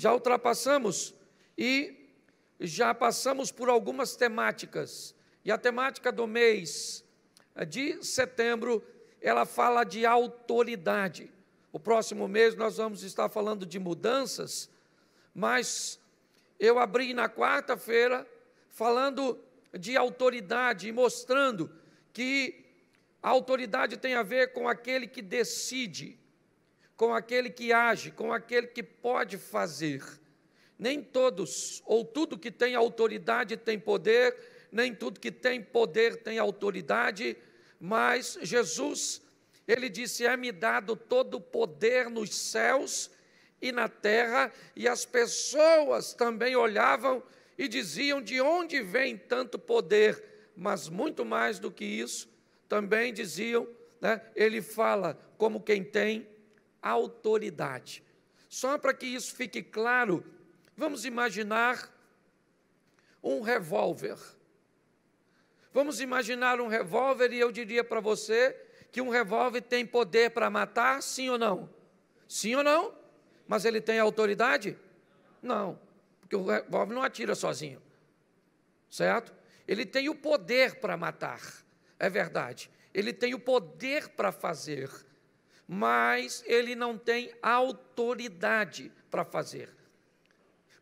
já ultrapassamos e já passamos por algumas temáticas. E a temática do mês eh, de setembro, ela fala de autoridade. O próximo mês nós vamos estar falando de mudanças, mas eu abri na quarta-feira falando de autoridade e mostrando que a autoridade tem a ver com aquele que decide, com aquele que age, com aquele que pode fazer. Nem todos ou tudo que tem autoridade tem poder, nem tudo que tem poder tem autoridade, mas Jesus, ele disse: "É-me dado todo o poder nos céus e na terra", e as pessoas também olhavam e diziam: "De onde vem tanto poder?" Mas muito mais do que isso, também diziam, né? Ele fala como quem tem autoridade. Só para que isso fique claro, vamos imaginar um revólver. Vamos imaginar um revólver e eu diria para você que um revólver tem poder para matar, sim ou não? Sim ou não? Mas ele tem autoridade? Não, porque o revólver não atira sozinho, certo? Ele tem o poder para matar, é verdade. Ele tem o poder para fazer, mas ele não tem autoridade para fazer.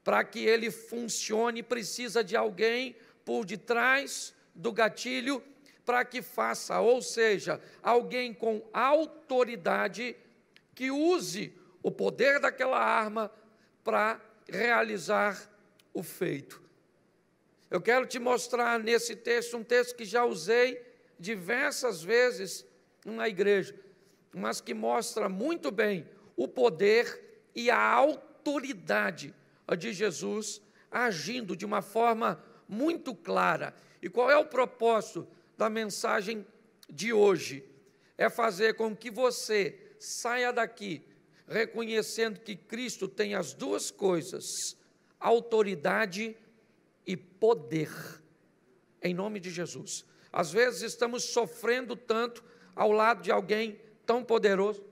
Para que ele funcione, precisa de alguém por detrás do gatilho para que faça, ou seja, alguém com autoridade que use o poder daquela arma para realizar o feito. Eu quero te mostrar nesse texto um texto que já usei diversas vezes na igreja mas que mostra muito bem o poder e a autoridade de Jesus agindo de uma forma muito clara. E qual é o propósito da mensagem de hoje? É fazer com que você saia daqui reconhecendo que Cristo tem as duas coisas: autoridade e poder. Em nome de Jesus. Às vezes estamos sofrendo tanto ao lado de alguém tão poderoso.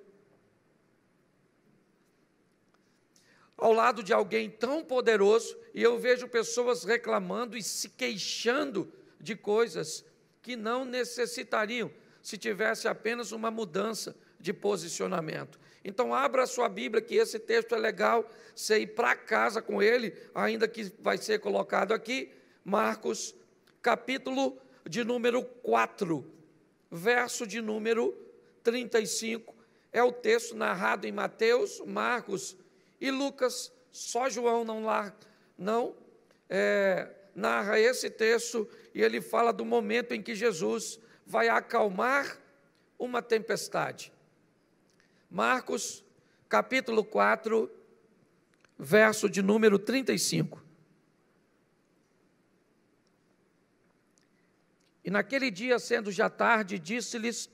Ao lado de alguém tão poderoso, e eu vejo pessoas reclamando e se queixando de coisas que não necessitariam se tivesse apenas uma mudança de posicionamento. Então, abra a sua Bíblia, que esse texto é legal, você ir para casa com ele, ainda que vai ser colocado aqui, Marcos, capítulo de número 4, verso de número 4. 35. É o texto narrado em Mateus, Marcos e Lucas. Só João não, não é, narra esse texto e ele fala do momento em que Jesus vai acalmar uma tempestade. Marcos, capítulo 4, verso de número 35. E naquele dia, sendo já tarde, disse-lhes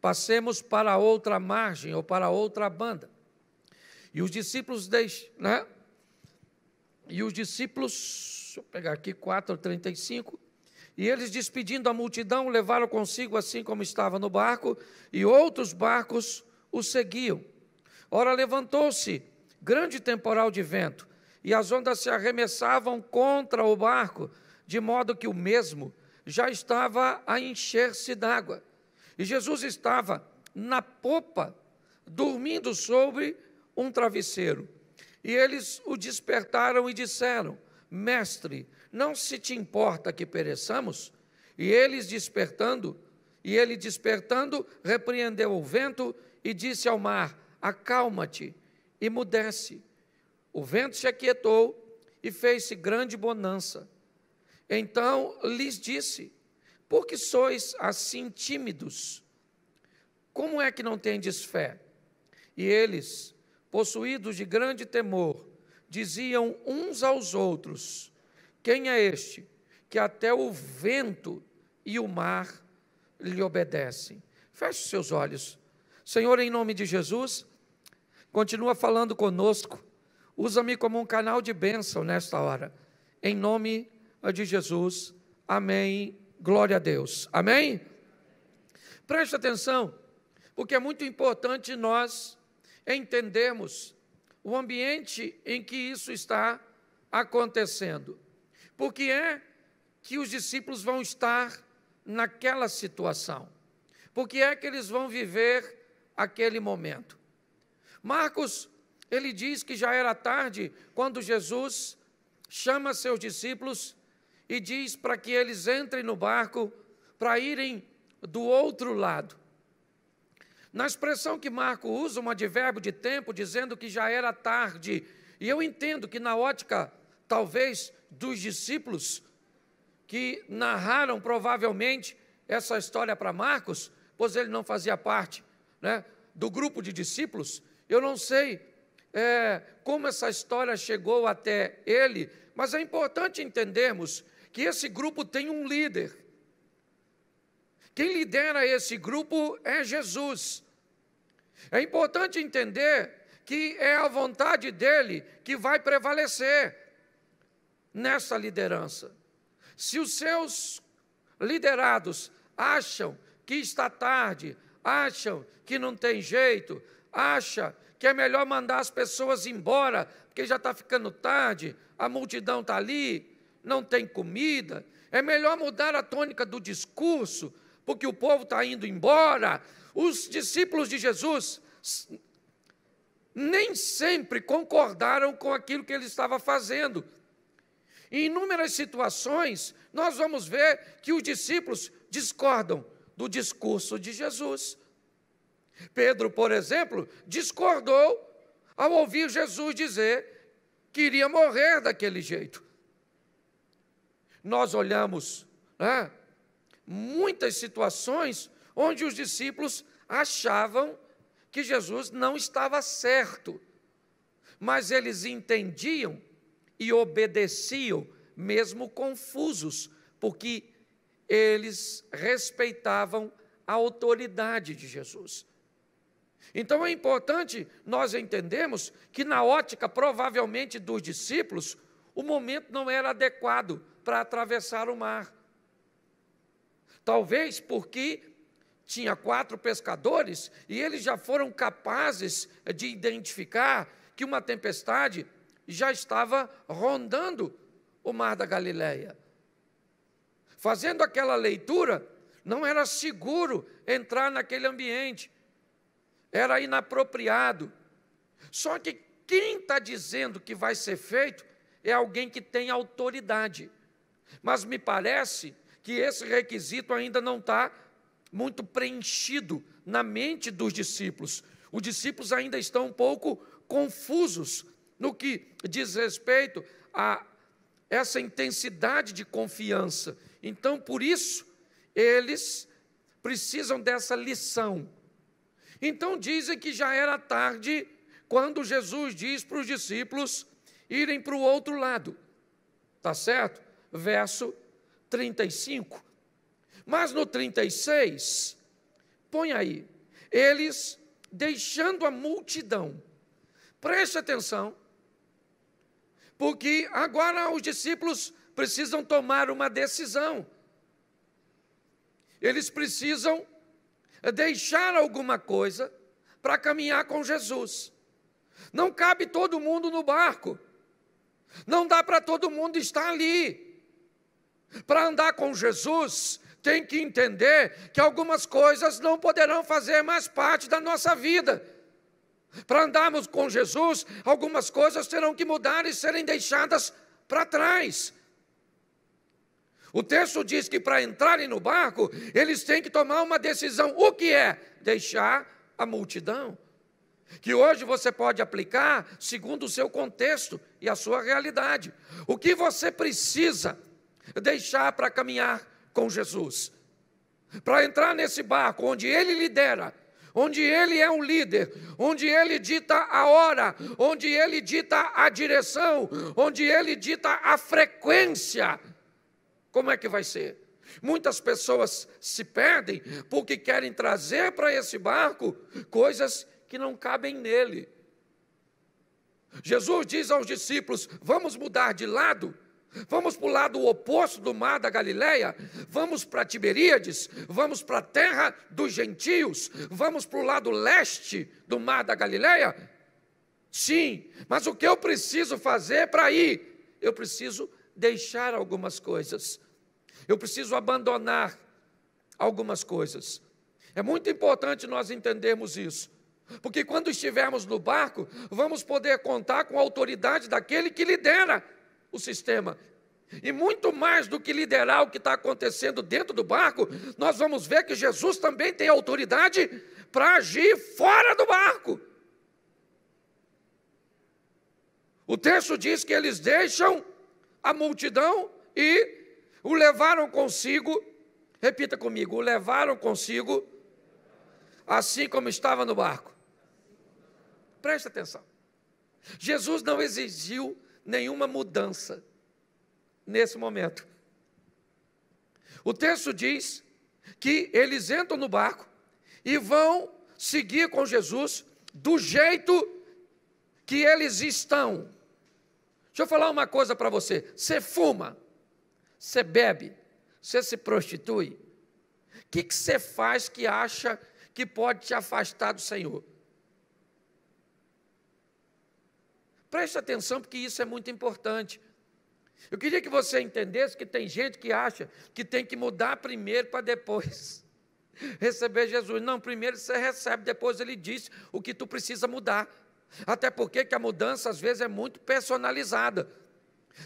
passemos para outra margem ou para outra banda. E os discípulos deixam, né? E os discípulos, deixa eu pegar aqui 4:35, e eles despedindo a multidão, levaram consigo assim como estava no barco, e outros barcos o seguiam. Ora levantou-se grande temporal de vento, e as ondas se arremessavam contra o barco, de modo que o mesmo já estava a encher-se d'água. E Jesus estava na popa, dormindo sobre um travesseiro. E eles o despertaram e disseram: Mestre, não se te importa que pereçamos? E eles despertando, e ele despertando, repreendeu o vento e disse ao mar: Acalma-te e mudece. O vento se aquietou e fez-se grande bonança. Então lhes disse: por que sois assim tímidos? Como é que não tendes fé? E eles, possuídos de grande temor, diziam uns aos outros: Quem é este que até o vento e o mar lhe obedecem? Feche seus olhos. Senhor, em nome de Jesus, continua falando conosco. Usa-me como um canal de bênção nesta hora. Em nome de Jesus. Amém Glória a Deus. Amém? Preste atenção, porque é muito importante nós entendermos o ambiente em que isso está acontecendo. Porque é que os discípulos vão estar naquela situação. Porque é que eles vão viver aquele momento. Marcos, ele diz que já era tarde quando Jesus chama seus discípulos e diz para que eles entrem no barco para irem do outro lado. Na expressão que Marco usa, um advérbio de tempo, dizendo que já era tarde. E eu entendo que, na ótica, talvez, dos discípulos que narraram provavelmente essa história para Marcos, pois ele não fazia parte né, do grupo de discípulos, eu não sei é, como essa história chegou até ele, mas é importante entendermos que esse grupo tem um líder. Quem lidera esse grupo é Jesus. É importante entender que é a vontade dele que vai prevalecer nessa liderança. Se os seus liderados acham que está tarde, acham que não tem jeito, acham que é melhor mandar as pessoas embora, porque já está ficando tarde, a multidão está ali, não tem comida. É melhor mudar a tônica do discurso, porque o povo está indo embora. Os discípulos de Jesus nem sempre concordaram com aquilo que ele estava fazendo. Em inúmeras situações, nós vamos ver que os discípulos discordam do discurso de Jesus. Pedro, por exemplo, discordou ao ouvir Jesus dizer que iria morrer daquele jeito nós olhamos né, muitas situações onde os discípulos achavam que Jesus não estava certo, mas eles entendiam e obedeciam, mesmo confusos, porque eles respeitavam a autoridade de Jesus. Então é importante nós entendermos que, na ótica provavelmente dos discípulos, o momento não era adequado para atravessar o mar. Talvez porque tinha quatro pescadores e eles já foram capazes de identificar que uma tempestade já estava rondando o mar da Galileia. Fazendo aquela leitura, não era seguro entrar naquele ambiente, era inapropriado. Só que quem está dizendo que vai ser feito é alguém que tem autoridade. Mas me parece que esse requisito ainda não está muito preenchido na mente dos discípulos. Os discípulos ainda estão um pouco confusos no que diz respeito a essa intensidade de confiança. Então, por isso, eles precisam dessa lição. Então, dizem que já era tarde quando Jesus diz para os discípulos irem para o outro lado, tá certo? verso 35. Mas no 36, põe aí, eles deixando a multidão. Preste atenção, porque agora os discípulos precisam tomar uma decisão. Eles precisam deixar alguma coisa para caminhar com Jesus. Não cabe todo mundo no barco. Não dá para todo mundo estar ali. Para andar com Jesus, tem que entender que algumas coisas não poderão fazer mais parte da nossa vida. Para andarmos com Jesus, algumas coisas terão que mudar e serem deixadas para trás. O texto diz que para entrarem no barco, eles têm que tomar uma decisão. O que é? Deixar a multidão. Que hoje você pode aplicar segundo o seu contexto e a sua realidade. O que você precisa deixar para caminhar com Jesus, para entrar nesse barco onde ele lidera, onde ele é um líder, onde ele dita a hora, onde ele dita a direção, onde ele dita a frequência. Como é que vai ser? Muitas pessoas se perdem porque querem trazer para esse barco coisas que não cabem nele. Jesus diz aos discípulos: vamos mudar de lado. Vamos para o lado oposto do mar da Galileia, vamos para Tiberíades, vamos para a terra dos gentios, vamos para o lado leste do mar da Galileia? Sim, mas o que eu preciso fazer para ir? Eu preciso deixar algumas coisas, eu preciso abandonar algumas coisas. É muito importante nós entendermos isso. Porque quando estivermos no barco, vamos poder contar com a autoridade daquele que lidera o sistema. E muito mais do que liderar o que está acontecendo dentro do barco, nós vamos ver que Jesus também tem autoridade para agir fora do barco. O texto diz que eles deixam a multidão e o levaram consigo, repita comigo, o levaram consigo, assim como estava no barco. Preste atenção. Jesus não exigiu nenhuma mudança nesse momento. O texto diz que eles entram no barco e vão seguir com Jesus do jeito que eles estão. Deixa eu falar uma coisa para você: você fuma, você bebe, você se prostitui. O que, que você faz que acha que pode te afastar do Senhor? Preste atenção, porque isso é muito importante. Eu queria que você entendesse que tem gente que acha que tem que mudar primeiro para depois receber Jesus. Não, primeiro você recebe, depois ele diz o que tu precisa mudar. Até porque que a mudança às vezes é muito personalizada.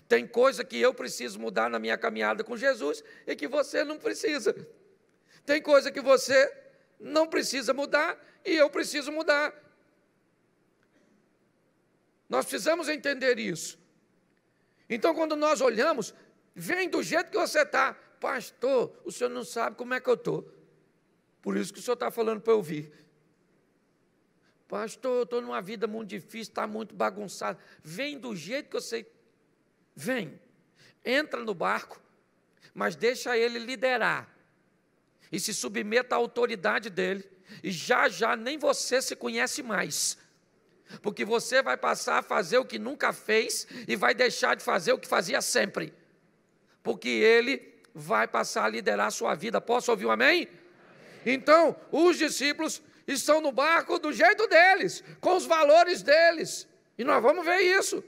Tem coisa que eu preciso mudar na minha caminhada com Jesus e que você não precisa. Tem coisa que você não precisa mudar e eu preciso mudar. Nós precisamos entender isso. Então, quando nós olhamos, vem do jeito que você está. Pastor, o senhor não sabe como é que eu estou. Por isso que o senhor está falando para eu ouvir. Pastor, eu estou numa vida muito difícil, está muito bagunçado. Vem do jeito que você. Vem. Entra no barco, mas deixa ele liderar. E se submeta à autoridade dele. E já já nem você se conhece mais porque você vai passar a fazer o que nunca fez e vai deixar de fazer o que fazia sempre, porque Ele vai passar a liderar a sua vida. Posso ouvir um amém? amém? Então, os discípulos estão no barco do jeito deles, com os valores deles, e nós vamos ver isso.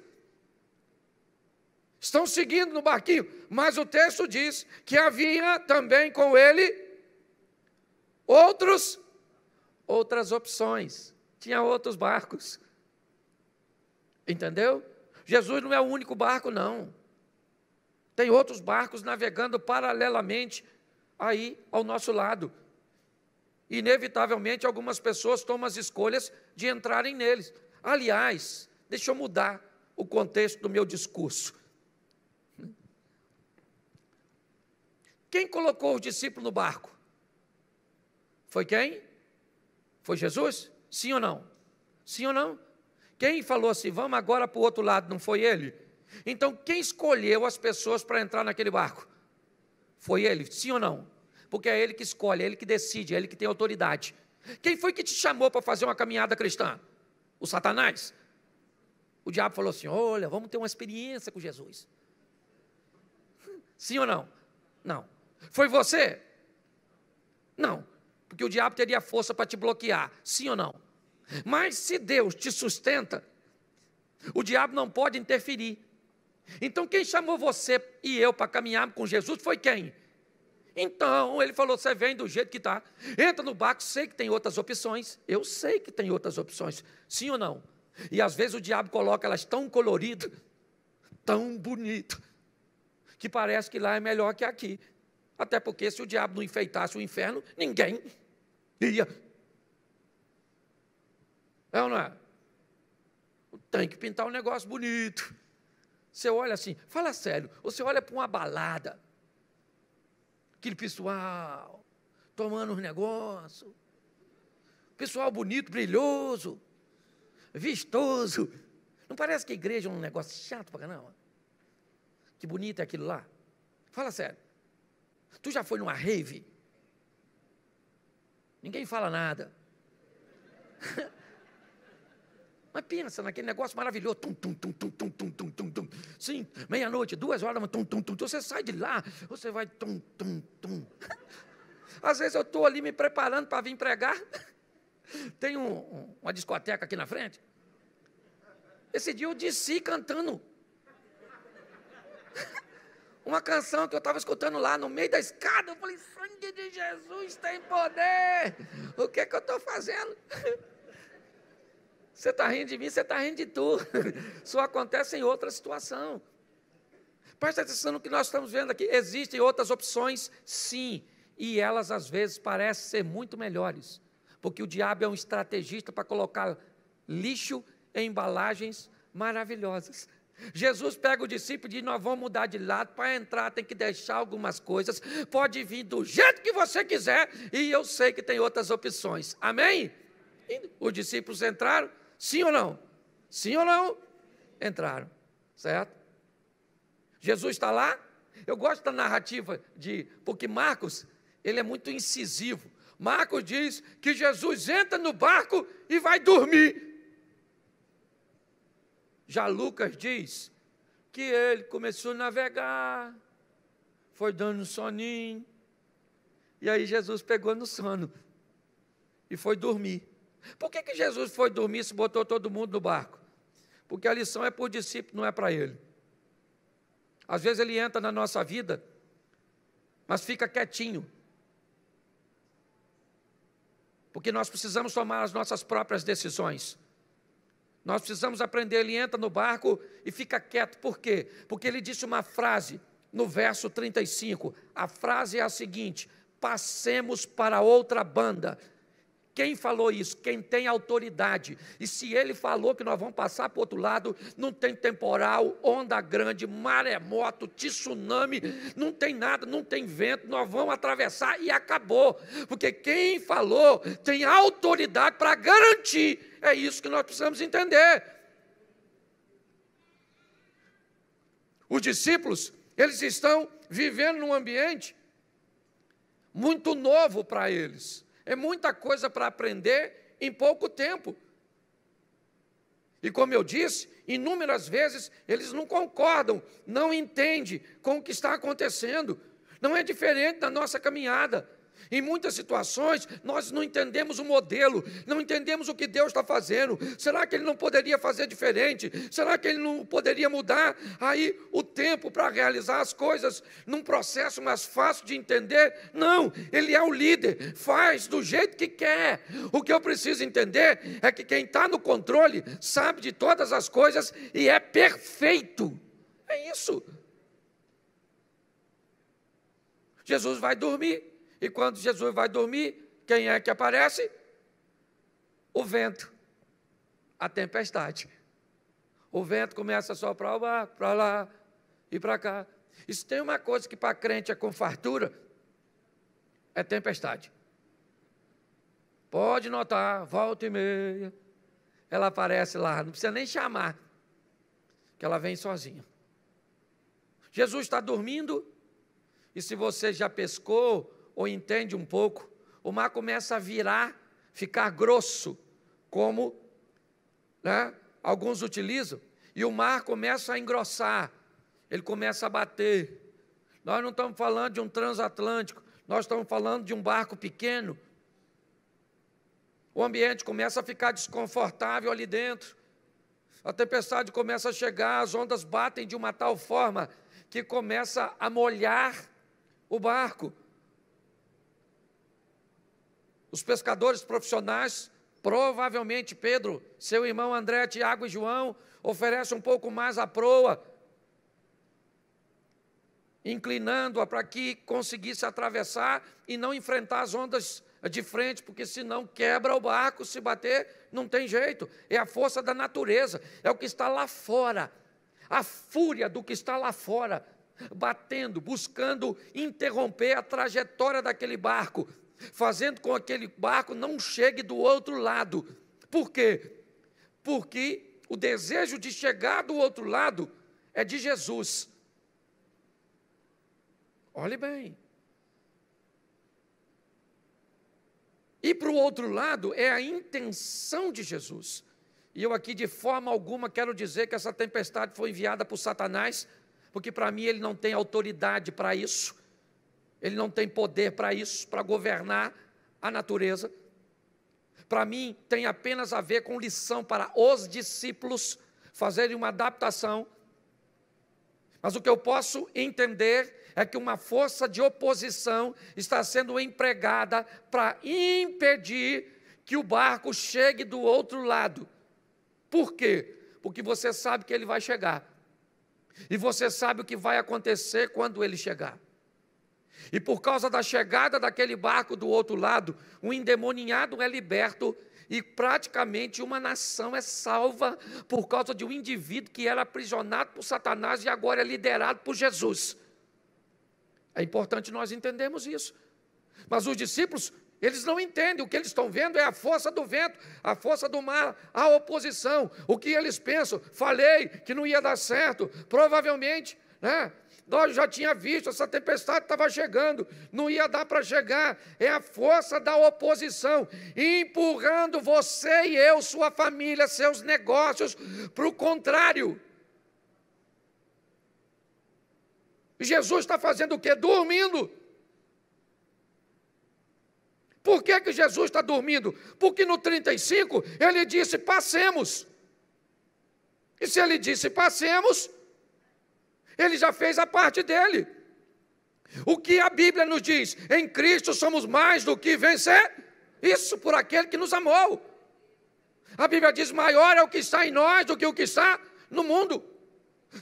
Estão seguindo no barquinho, mas o texto diz que havia também com ele outros outras opções. Tinha outros barcos. Entendeu? Jesus não é o único barco, não. Tem outros barcos navegando paralelamente aí ao nosso lado. Inevitavelmente, algumas pessoas tomam as escolhas de entrarem neles. Aliás, deixa eu mudar o contexto do meu discurso. Quem colocou o discípulo no barco? Foi quem? Foi Jesus? Sim ou não? Sim ou não? Quem falou assim, vamos agora para o outro lado, não foi ele? Então, quem escolheu as pessoas para entrar naquele barco? Foi ele, sim ou não? Porque é ele que escolhe, é ele que decide, é ele que tem autoridade. Quem foi que te chamou para fazer uma caminhada cristã? O Satanás. O diabo falou assim: olha, vamos ter uma experiência com Jesus. Sim ou não? Não. Foi você? Não. Porque o diabo teria força para te bloquear. Sim ou não? Mas se Deus te sustenta, o diabo não pode interferir. Então, quem chamou você e eu para caminhar com Jesus foi quem? Então, ele falou: você vem do jeito que está, entra no barco, sei que tem outras opções. Eu sei que tem outras opções, sim ou não? E às vezes o diabo coloca elas tão coloridas, tão bonitas, que parece que lá é melhor que aqui. Até porque se o diabo não enfeitasse o inferno, ninguém ia. É ou não é? Tem que pintar um negócio bonito. Você olha assim, fala sério, você olha para uma balada, aquele pessoal tomando um negócio, pessoal bonito, brilhoso, vistoso. Não parece que a igreja é um negócio chato para caramba? Que bonito é aquilo lá. Fala sério. Tu já foi numa rave? Ninguém fala nada. Mas pensa naquele negócio maravilhoso. Tum, tum, tum, tum, tum, tum, tum, tum, tum. Sim, meia-noite, duas horas, tum, tum, tum, tum. Você sai de lá, você vai tum, tum, tum. Às vezes eu estou ali me preparando para vir pregar. Tem um, uma discoteca aqui na frente. Esse dia eu desci cantando. Uma canção que eu estava escutando lá no meio da escada. Eu falei: Sangue de Jesus tem poder. O que, é que eu estou fazendo? Você está rindo de mim, você está rindo de tu. Só acontece em outra situação. Presta atenção no que nós estamos vendo aqui. Existem outras opções, sim, e elas às vezes parecem ser muito melhores, porque o diabo é um estrategista para colocar lixo em embalagens maravilhosas. Jesus pega o discípulo e diz: Nós vamos mudar de lado, para entrar tem que deixar algumas coisas, pode vir do jeito que você quiser, e eu sei que tem outras opções. Amém? Os discípulos entraram, Sim ou não? Sim ou não? Entraram, certo? Jesus está lá. Eu gosto da narrativa de porque Marcos ele é muito incisivo. Marcos diz que Jesus entra no barco e vai dormir. Já Lucas diz que ele começou a navegar, foi dando um soninho, e aí Jesus pegou no sono e foi dormir. Por que, que Jesus foi dormir se botou todo mundo no barco? Porque a lição é para o discípulo, não é para ele. Às vezes ele entra na nossa vida, mas fica quietinho. Porque nós precisamos tomar as nossas próprias decisões. Nós precisamos aprender. Ele entra no barco e fica quieto. Por quê? Porque ele disse uma frase no verso 35. A frase é a seguinte: passemos para outra banda. Quem falou isso? Quem tem autoridade. E se ele falou que nós vamos passar para o outro lado, não tem temporal, onda grande, maremoto, é tsunami, não tem nada, não tem vento, nós vamos atravessar e acabou. Porque quem falou tem autoridade para garantir. É isso que nós precisamos entender. Os discípulos, eles estão vivendo num ambiente muito novo para eles é muita coisa para aprender em pouco tempo. E como eu disse, inúmeras vezes eles não concordam, não entendem com o que está acontecendo. Não é diferente da nossa caminhada. Em muitas situações, nós não entendemos o modelo, não entendemos o que Deus está fazendo. Será que ele não poderia fazer diferente? Será que ele não poderia mudar? Aí o tempo para realizar as coisas num processo mais fácil de entender? Não, ele é o líder, faz do jeito que quer. O que eu preciso entender é que quem está no controle sabe de todas as coisas e é perfeito. É isso. Jesus vai dormir. E quando Jesus vai dormir, quem é que aparece? O vento, a tempestade. O vento começa a soprar o barco para lá e para cá. Isso tem uma coisa que para crente é com fartura, é tempestade. Pode notar, volta e meia, ela aparece lá, não precisa nem chamar, que ela vem sozinha. Jesus está dormindo, e se você já pescou, ou entende um pouco, o mar começa a virar, ficar grosso, como né, alguns utilizam, e o mar começa a engrossar, ele começa a bater. Nós não estamos falando de um transatlântico, nós estamos falando de um barco pequeno. O ambiente começa a ficar desconfortável ali dentro. A tempestade começa a chegar, as ondas batem de uma tal forma que começa a molhar o barco os pescadores profissionais, provavelmente Pedro, seu irmão André, Tiago e João, oferecem um pouco mais a proa, inclinando-a para que conseguisse atravessar e não enfrentar as ondas de frente, porque senão quebra o barco, se bater, não tem jeito. É a força da natureza, é o que está lá fora, a fúria do que está lá fora, batendo, buscando interromper a trajetória daquele barco fazendo com que aquele barco não chegue do outro lado. Por quê? Porque o desejo de chegar do outro lado é de Jesus. Olhe bem. E para o outro lado é a intenção de Jesus. E eu aqui de forma alguma quero dizer que essa tempestade foi enviada por Satanás, porque para mim ele não tem autoridade para isso. Ele não tem poder para isso, para governar a natureza. Para mim, tem apenas a ver com lição para os discípulos fazerem uma adaptação. Mas o que eu posso entender é que uma força de oposição está sendo empregada para impedir que o barco chegue do outro lado. Por quê? Porque você sabe que ele vai chegar. E você sabe o que vai acontecer quando ele chegar. E por causa da chegada daquele barco do outro lado, o endemoninhado é liberto e praticamente uma nação é salva por causa de um indivíduo que era aprisionado por Satanás e agora é liderado por Jesus. É importante nós entendermos isso. Mas os discípulos, eles não entendem. O que eles estão vendo é a força do vento, a força do mar, a oposição. O que eles pensam? Falei que não ia dar certo, provavelmente. Né? Nós já tinha visto, essa tempestade estava chegando, não ia dar para chegar. É a força da oposição empurrando você e eu, sua família, seus negócios para o contrário. Jesus está fazendo o quê? Dormindo. Por que, que Jesus está dormindo? Porque no 35 ele disse: passemos. E se ele disse: passemos, ele já fez a parte dele. O que a Bíblia nos diz? Em Cristo somos mais do que vencer. Isso por aquele que nos amou. A Bíblia diz: maior é o que está em nós do que o que está no mundo.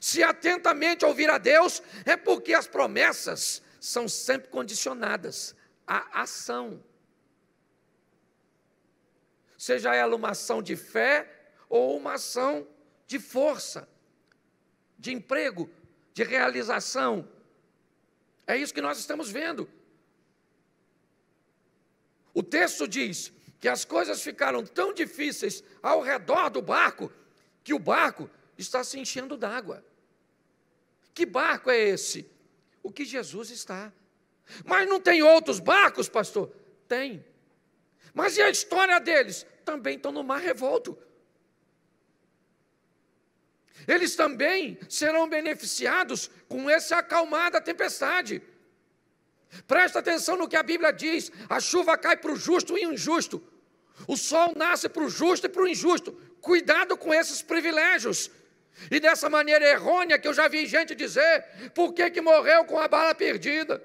Se atentamente ouvir a Deus, é porque as promessas são sempre condicionadas à ação. Seja ela uma ação de fé ou uma ação de força, de emprego, de realização. É isso que nós estamos vendo. O texto diz que as coisas ficaram tão difíceis ao redor do barco que o barco está se enchendo d'água. Que barco é esse? O que Jesus está. Mas não tem outros barcos, pastor? Tem. Mas e a história deles? Também estão no mar revolto. Eles também serão beneficiados com essa acalmada tempestade. Presta atenção no que a Bíblia diz: a chuva cai para o justo e o injusto, o sol nasce para o justo e para o injusto. Cuidado com esses privilégios. E dessa maneira errônea que eu já vi gente dizer: por que, que morreu com a bala perdida?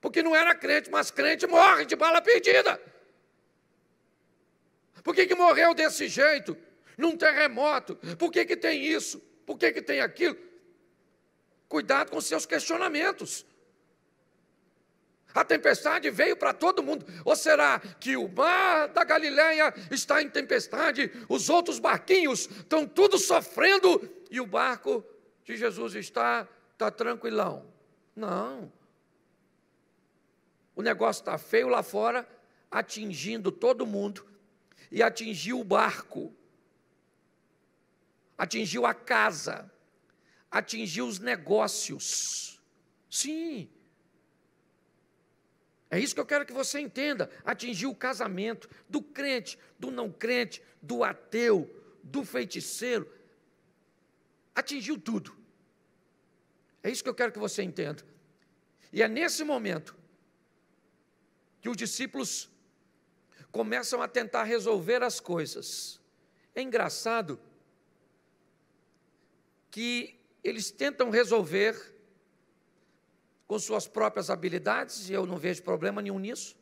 Porque não era crente, mas crente morre de bala perdida. Por que, que morreu desse jeito? num terremoto. Por que, que tem isso? Por que, que tem aquilo? Cuidado com seus questionamentos. A tempestade veio para todo mundo. Ou será que o mar da Galileia está em tempestade, os outros barquinhos estão tudo sofrendo e o barco de Jesus está, está tranquilão? Não. O negócio está feio lá fora, atingindo todo mundo e atingiu o barco atingiu a casa, atingiu os negócios. Sim. É isso que eu quero que você entenda. Atingiu o casamento do crente, do não crente, do ateu, do feiticeiro. Atingiu tudo. É isso que eu quero que você entenda. E é nesse momento que os discípulos começam a tentar resolver as coisas. É engraçado que eles tentam resolver com suas próprias habilidades, e eu não vejo problema nenhum nisso.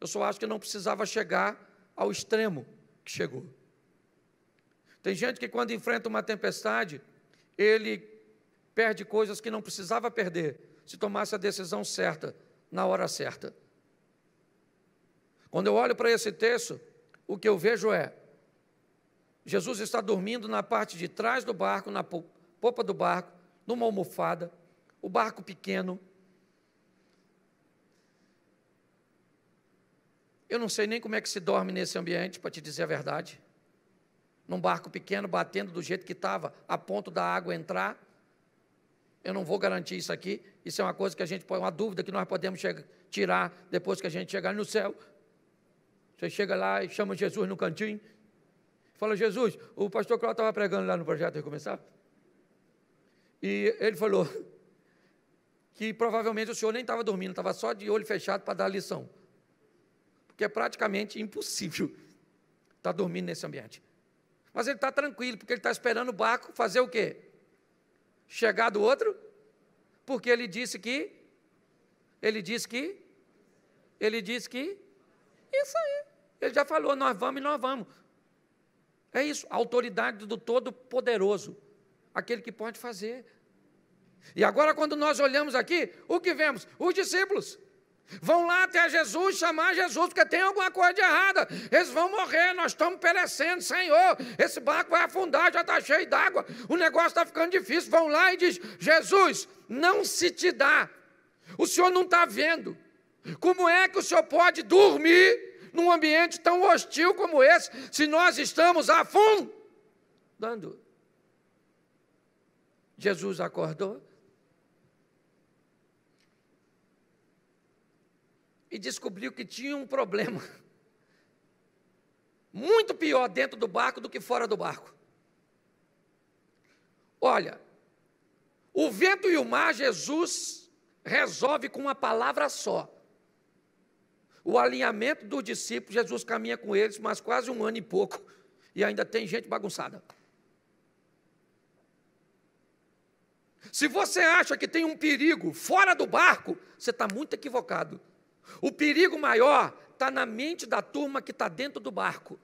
Eu só acho que não precisava chegar ao extremo que chegou. Tem gente que, quando enfrenta uma tempestade, ele perde coisas que não precisava perder se tomasse a decisão certa, na hora certa. Quando eu olho para esse texto, o que eu vejo é Jesus está dormindo na parte de trás do barco, na popa do barco, numa almofada, o barco pequeno. Eu não sei nem como é que se dorme nesse ambiente, para te dizer a verdade. Num barco pequeno, batendo do jeito que estava, a ponto da água entrar. Eu não vou garantir isso aqui. Isso é uma coisa que a gente pode, uma dúvida que nós podemos tirar depois que a gente chegar no céu. Você chega lá e chama Jesus no cantinho, Falou, Jesus, o pastor Cláudio estava pregando lá no projeto Recomeçar. E ele falou que provavelmente o senhor nem estava dormindo, estava só de olho fechado para dar a lição. Porque é praticamente impossível estar tá dormindo nesse ambiente. Mas ele está tranquilo, porque ele está esperando o barco fazer o quê? Chegar do outro? Porque ele disse que. Ele disse que. Ele disse que. Isso aí. Ele já falou, nós vamos e nós vamos. É isso, a autoridade do Todo-Poderoso, aquele que pode fazer. E agora, quando nós olhamos aqui, o que vemos? Os discípulos vão lá até Jesus chamar Jesus, porque tem alguma coisa de errada. Eles vão morrer, nós estamos perecendo, Senhor. Esse barco vai afundar, já está cheio d'água, o negócio está ficando difícil. Vão lá e diz: Jesus, não se te dá, o Senhor não está vendo. Como é que o Senhor pode dormir? num ambiente tão hostil como esse, se nós estamos afundando? Jesus acordou e descobriu que tinha um problema muito pior dentro do barco do que fora do barco. Olha, o vento e o mar, Jesus resolve com uma palavra só. O alinhamento dos discípulos, Jesus caminha com eles, mas quase um ano e pouco, e ainda tem gente bagunçada. Se você acha que tem um perigo fora do barco, você está muito equivocado. O perigo maior está na mente da turma que está dentro do barco.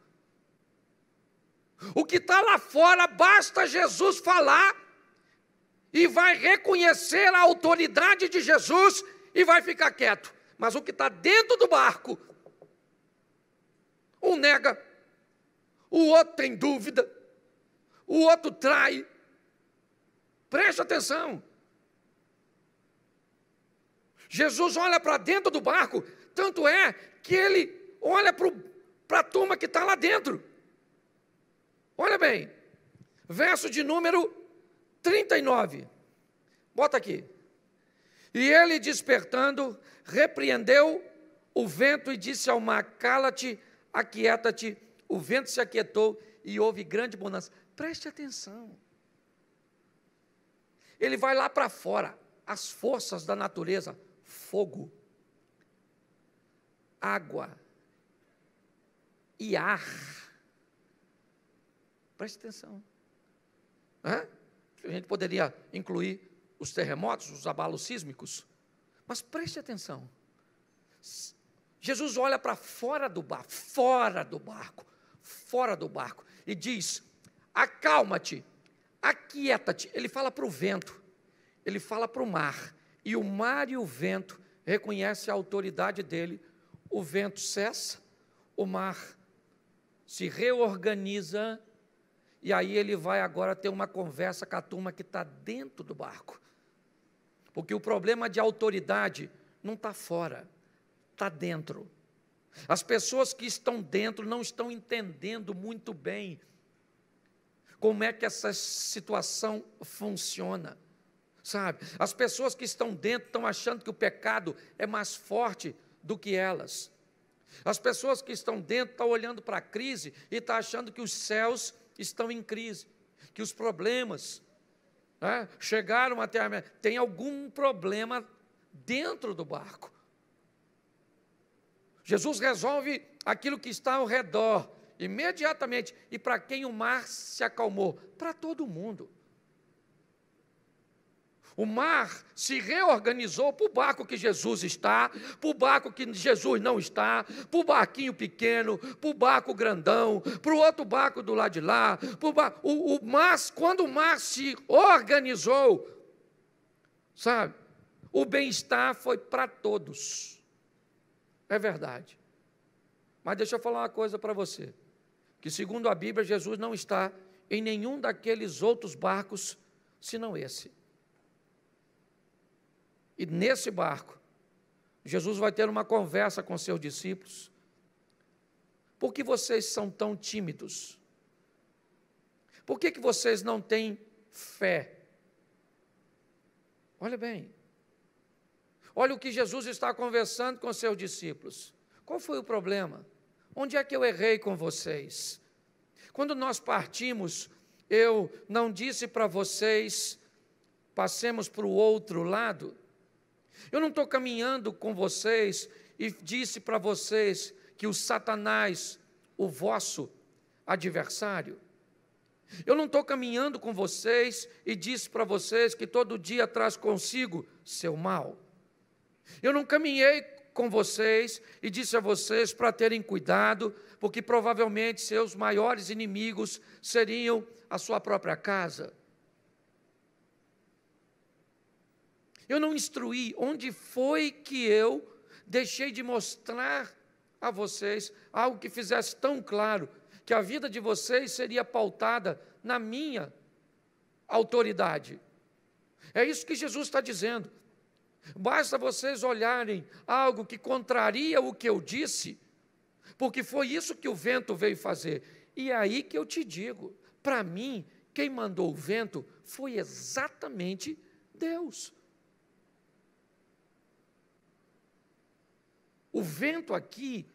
O que está lá fora, basta Jesus falar e vai reconhecer a autoridade de Jesus e vai ficar quieto mas o que está dentro do barco, um nega, o outro tem dúvida, o outro trai. Preste atenção. Jesus olha para dentro do barco, tanto é que ele olha para a turma que está lá dentro. Olha bem, verso de número 39. Bota aqui. E ele, despertando, repreendeu o vento e disse ao mar: Cala-te, aquieta-te. O vento se aquietou e houve grande bonança. Preste atenção. Ele vai lá para fora, as forças da natureza, fogo, água e ar. Preste atenção. Hã? A gente poderia incluir os terremotos, os abalos sísmicos. Mas preste atenção. Jesus olha para fora do barco, fora do barco, fora do barco, e diz: acalma-te, aquieta-te. Ele fala para o vento, ele fala para o mar, e o mar e o vento reconhecem a autoridade dele. O vento cessa, o mar se reorganiza, e aí ele vai agora ter uma conversa com a turma que está dentro do barco. Porque o problema de autoridade não está fora, está dentro. As pessoas que estão dentro não estão entendendo muito bem como é que essa situação funciona. Sabe? As pessoas que estão dentro estão achando que o pecado é mais forte do que elas. As pessoas que estão dentro estão olhando para a crise e estão tá achando que os céus estão em crise, que os problemas né? chegaram até a América, Tem algum problema dentro do barco. Jesus resolve aquilo que está ao redor, imediatamente. E para quem o mar se acalmou? Para todo mundo. O mar se reorganizou para o barco que Jesus está, para o barco que Jesus não está, para o barquinho pequeno, para o barco grandão, para o outro barco do lado de lá. Bar... O, o mar, quando o mar se organizou, sabe, o bem-estar foi para todos. É verdade. Mas deixa eu falar uma coisa para você: que segundo a Bíblia, Jesus não está em nenhum daqueles outros barcos senão esse. E nesse barco, Jesus vai ter uma conversa com seus discípulos. Por que vocês são tão tímidos? Por que, que vocês não têm fé? Olha bem, olha o que Jesus está conversando com seus discípulos. Qual foi o problema? Onde é que eu errei com vocês? Quando nós partimos, eu não disse para vocês, passemos para o outro lado. Eu não estou caminhando com vocês e disse para vocês que o Satanás, o vosso adversário, eu não estou caminhando com vocês e disse para vocês que todo dia traz consigo seu mal. Eu não caminhei com vocês e disse a vocês para terem cuidado, porque provavelmente seus maiores inimigos seriam a sua própria casa. Eu não instruí. Onde foi que eu deixei de mostrar a vocês algo que fizesse tão claro que a vida de vocês seria pautada na minha autoridade? É isso que Jesus está dizendo. Basta vocês olharem algo que contraria o que eu disse, porque foi isso que o vento veio fazer. E é aí que eu te digo: para mim, quem mandou o vento foi exatamente Deus. O vento aqui,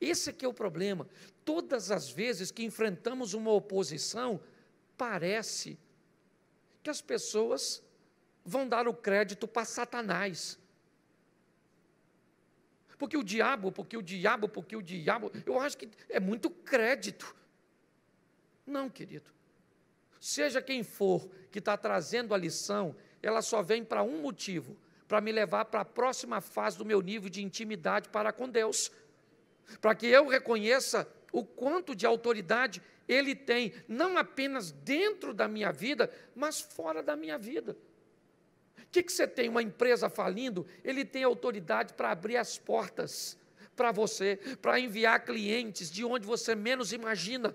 esse aqui é o problema. Todas as vezes que enfrentamos uma oposição, parece que as pessoas vão dar o crédito para Satanás. Porque o diabo, porque o diabo, porque o diabo, eu acho que é muito crédito. Não, querido. Seja quem for que está trazendo a lição, ela só vem para um motivo: para me levar para a próxima fase do meu nível de intimidade para com Deus, para que eu reconheça o quanto de autoridade ele tem, não apenas dentro da minha vida, mas fora da minha vida. O que, que você tem? Uma empresa falindo, ele tem autoridade para abrir as portas para você, para enviar clientes de onde você menos imagina.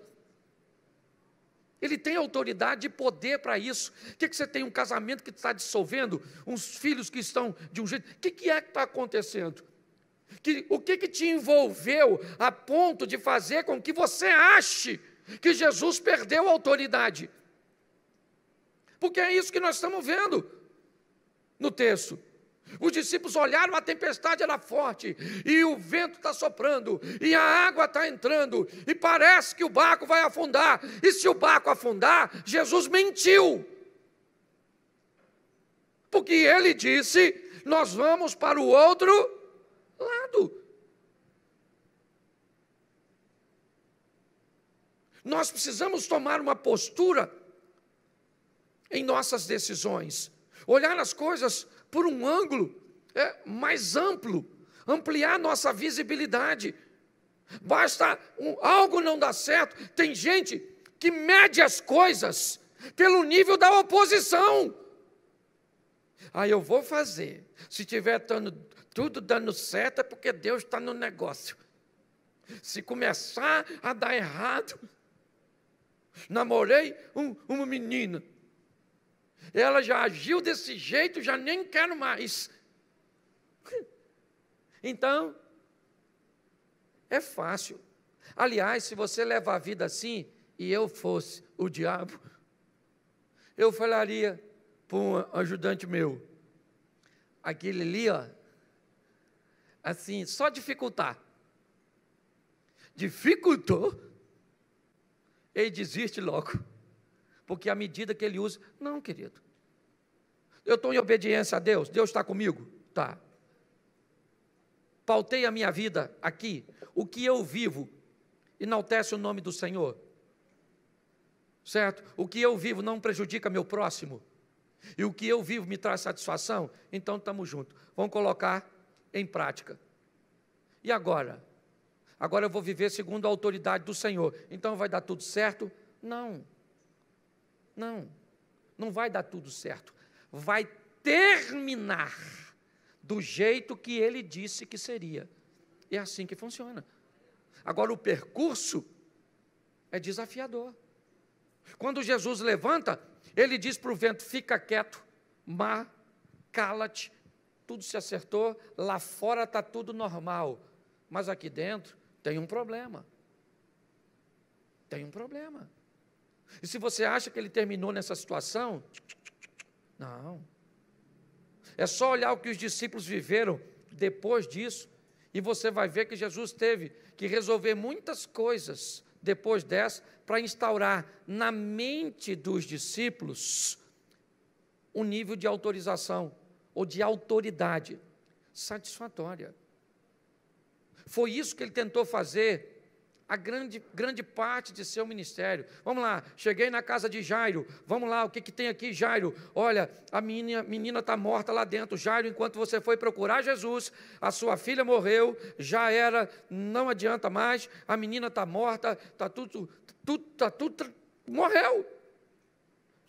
Ele tem autoridade e poder para isso. O que, que você tem? Um casamento que está dissolvendo, uns filhos que estão de um jeito. O que, que é que está acontecendo? Que, o que, que te envolveu a ponto de fazer com que você ache que Jesus perdeu a autoridade? Porque é isso que nós estamos vendo no texto. Os discípulos olharam, a tempestade era forte, e o vento está soprando, e a água está entrando, e parece que o barco vai afundar. E se o barco afundar, Jesus mentiu. Porque ele disse: Nós vamos para o outro lado. Nós precisamos tomar uma postura em nossas decisões, olhar as coisas por um ângulo é, mais amplo, ampliar nossa visibilidade. Basta um, algo não dar certo. Tem gente que mede as coisas pelo nível da oposição. Aí eu vou fazer. Se tiver dando, tudo dando certo, é porque Deus está no negócio. Se começar a dar errado, namorei um, uma menina ela já agiu desse jeito, já nem quero mais. Então, é fácil. Aliás, se você levar a vida assim, e eu fosse o diabo, eu falaria para um ajudante meu, aquele ali, ó, assim, só dificultar. Dificultou, ele desiste logo porque a medida que ele usa. Não, querido. Eu estou em obediência a Deus, Deus está comigo? Tá. Pautei a minha vida aqui, o que eu vivo enaltece o nome do Senhor, certo? O que eu vivo não prejudica meu próximo, e o que eu vivo me traz satisfação, então estamos juntos. Vamos colocar em prática. E agora? Agora eu vou viver segundo a autoridade do Senhor, então vai dar tudo certo? Não. Não, não vai dar tudo certo. Vai terminar do jeito que ele disse que seria. É assim que funciona. Agora, o percurso é desafiador. Quando Jesus levanta, ele diz para o vento: fica quieto, mar, cala-te, tudo se acertou, lá fora está tudo normal, mas aqui dentro tem um problema. Tem um problema. E se você acha que ele terminou nessa situação, não. É só olhar o que os discípulos viveram depois disso, e você vai ver que Jesus teve que resolver muitas coisas depois dessa, para instaurar na mente dos discípulos um nível de autorização ou de autoridade satisfatória. Foi isso que ele tentou fazer a grande, grande parte de seu ministério. Vamos lá, cheguei na casa de Jairo, vamos lá, o que, que tem aqui, Jairo? Olha, a menina está morta lá dentro. Jairo, enquanto você foi procurar Jesus, a sua filha morreu, já era, não adianta mais, a menina está morta, está tudo, tudo, tá tudo, morreu.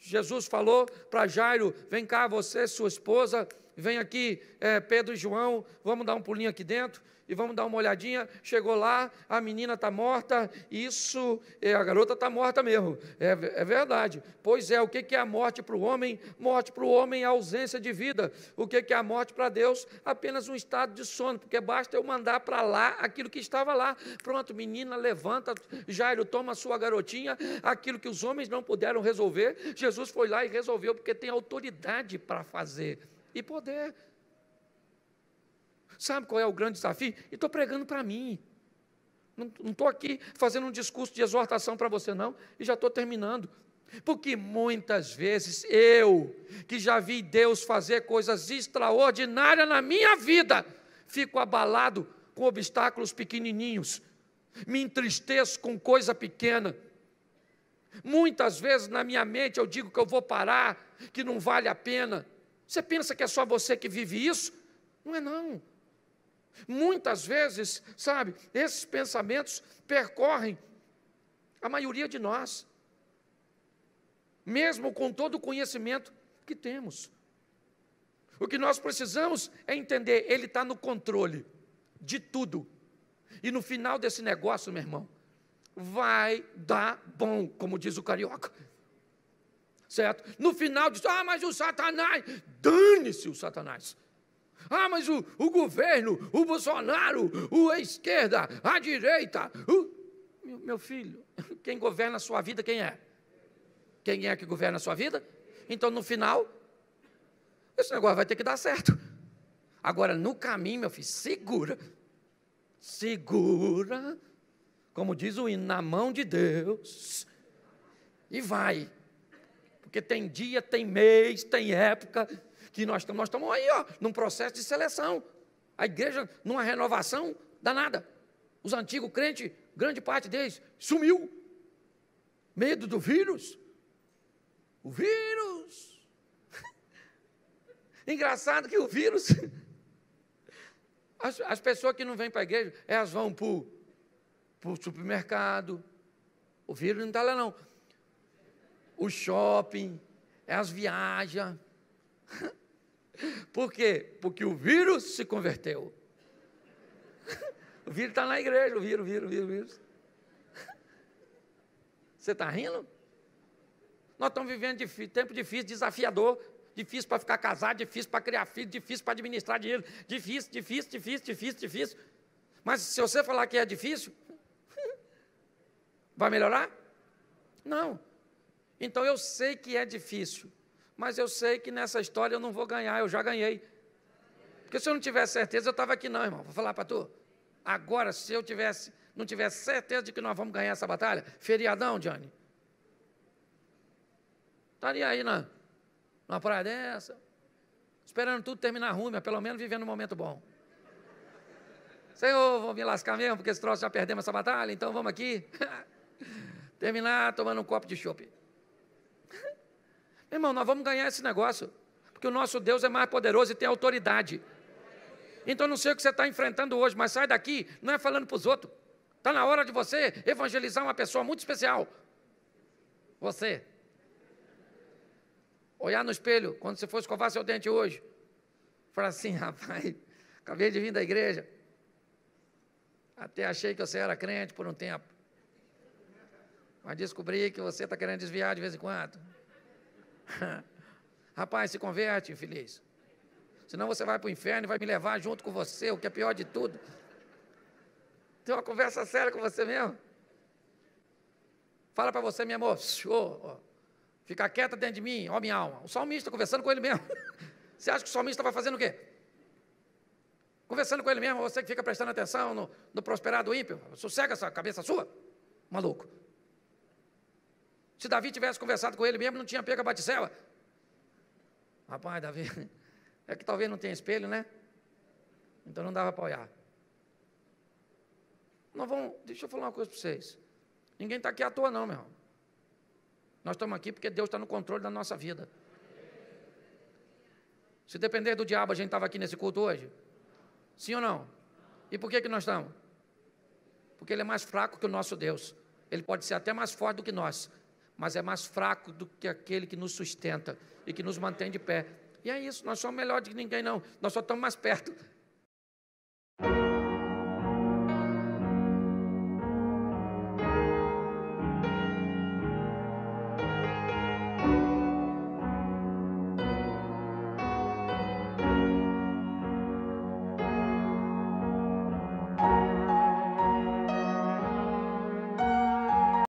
Jesus falou para Jairo: vem cá, você, sua esposa, vem aqui, é, Pedro e João, vamos dar um pulinho aqui dentro e vamos dar uma olhadinha. Chegou lá, a menina está morta, isso, é, a garota está morta mesmo. É, é, verdade. Pois é, o que, que é a morte para o homem? Morte para o homem é a ausência de vida. O que, que é a morte para Deus? Apenas um estado de sono, porque basta eu mandar para lá aquilo que estava lá. Pronto, menina, levanta, Jairo, toma a sua garotinha, aquilo que os homens não puderam resolver, Jesus foi lá e resolveu, porque tem autoridade para fazer e poder. Sabe qual é o grande desafio? E estou pregando para mim. Não estou aqui fazendo um discurso de exortação para você, não, e já estou terminando. Porque muitas vezes eu, que já vi Deus fazer coisas extraordinárias na minha vida, fico abalado com obstáculos pequenininhos, me entristeço com coisa pequena. Muitas vezes na minha mente eu digo que eu vou parar, que não vale a pena. Você pensa que é só você que vive isso? Não é não. Muitas vezes, sabe, esses pensamentos percorrem a maioria de nós, mesmo com todo o conhecimento que temos. O que nós precisamos é entender, Ele está no controle de tudo. E no final desse negócio, meu irmão, vai dar bom, como diz o carioca. Certo? No final diz, ah, mas o Satanás, dane-se o Satanás. Ah, mas o, o governo, o Bolsonaro, o, a esquerda, a direita. O... Meu, meu filho, quem governa a sua vida, quem é? Quem é que governa a sua vida? Então, no final, esse negócio vai ter que dar certo. Agora, no caminho, meu filho, segura. Segura. Como diz o hino, na mão de Deus. E vai. Porque tem dia, tem mês, tem época que nós estamos. Nós estamos aí, ó, num processo de seleção. A igreja, numa renovação danada. Os antigos crentes, grande parte deles, sumiu. Medo do vírus. O vírus. Engraçado que o vírus. As, as pessoas que não vêm para a igreja, elas vão para o supermercado. O vírus não está lá, não. O shopping, elas viajam. Por quê? Porque o vírus se converteu. O vírus está na igreja, o vírus, o vírus, o vírus, o vírus. Você está rindo? Nós estamos vivendo difícil, tempo difícil, desafiador, difícil para ficar casado, difícil para criar filho, difícil para administrar dinheiro, difícil, difícil, difícil, difícil, difícil. Mas se você falar que é difícil, vai melhorar? Não. Então eu sei que é difícil, mas eu sei que nessa história eu não vou ganhar, eu já ganhei. Porque se eu não tivesse certeza, eu estava aqui não, irmão. Vou falar para tu. Agora, se eu tivesse, não tivesse certeza de que nós vamos ganhar essa batalha, feriadão, Johnny. Tá Estaria aí na, na praia dessa, esperando tudo terminar ruim, mas pelo menos vivendo um momento bom. Senhor, vou me lascar mesmo, porque esse troço já perdemos essa batalha, então vamos aqui. Terminar tomando um copo de chope irmão, nós vamos ganhar esse negócio, porque o nosso Deus é mais poderoso e tem autoridade. Então não sei o que você está enfrentando hoje, mas sai daqui, não é falando para os outros. Está na hora de você evangelizar uma pessoa muito especial. Você. Olhar no espelho, quando você for escovar seu dente hoje. Falar assim, rapaz, acabei de vir da igreja. Até achei que você era crente por um tempo. Mas descobri que você está querendo desviar de vez em quando. Rapaz, se converte, infeliz. Senão você vai para o inferno e vai me levar junto com você, o que é pior de tudo. Tem uma conversa séria com você mesmo. Fala para você, meu amor. ficar Fica quieta dentro de mim, ó minha alma. O salmista conversando com ele mesmo. Você acha que o salmista vai fazendo o quê? Conversando com ele mesmo, você que fica prestando atenção no, no prosperado ímpio. Sossega essa cabeça sua, maluco. Se Davi tivesse conversado com ele mesmo, não tinha pego a baticela. Rapaz, Davi, é que talvez não tenha espelho, né? Então não dava para olhar. Não vamos, deixa eu falar uma coisa para vocês. Ninguém está aqui à toa, não, meu irmão. Nós estamos aqui porque Deus está no controle da nossa vida. Se depender do diabo, a gente estava aqui nesse culto hoje? Sim ou não? E por que, que nós estamos? Porque ele é mais fraco que o nosso Deus. Ele pode ser até mais forte do que nós, mas é mais fraco do que aquele que nos sustenta e que nos mantém de pé. E é isso, nós somos melhor do que ninguém, não. Nós só estamos mais perto